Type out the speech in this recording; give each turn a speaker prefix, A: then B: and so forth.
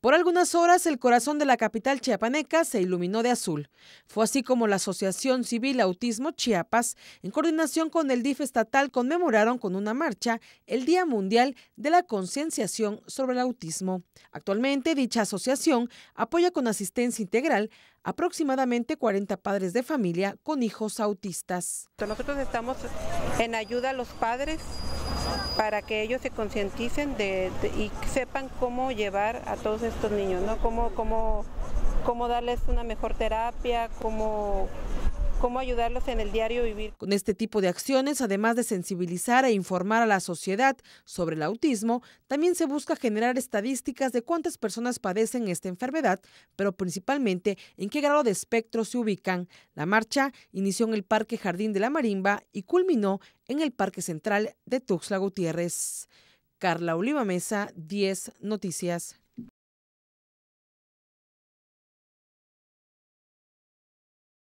A: Por algunas horas, el corazón de la capital chiapaneca se iluminó de azul. Fue así como la Asociación Civil Autismo Chiapas, en coordinación con el DIF estatal, conmemoraron con una marcha el Día Mundial de la Concienciación sobre el Autismo. Actualmente, dicha asociación apoya con asistencia integral aproximadamente 40 padres de familia con hijos autistas.
B: Nosotros estamos en ayuda a los padres para que ellos se concienticen y sepan cómo llevar a todos estos niños, ¿no? Cómo, cómo darles una mejor terapia, cómo cómo ayudarlos en el diario vivir.
A: Con este tipo de acciones, además de sensibilizar e informar a la sociedad sobre el autismo, también se busca generar estadísticas de cuántas personas padecen esta enfermedad, pero principalmente en qué grado de espectro se ubican. La marcha inició en el Parque Jardín de la Marimba y culminó en el Parque Central de Tuxtla Gutiérrez. Carla Oliva Mesa, 10 Noticias.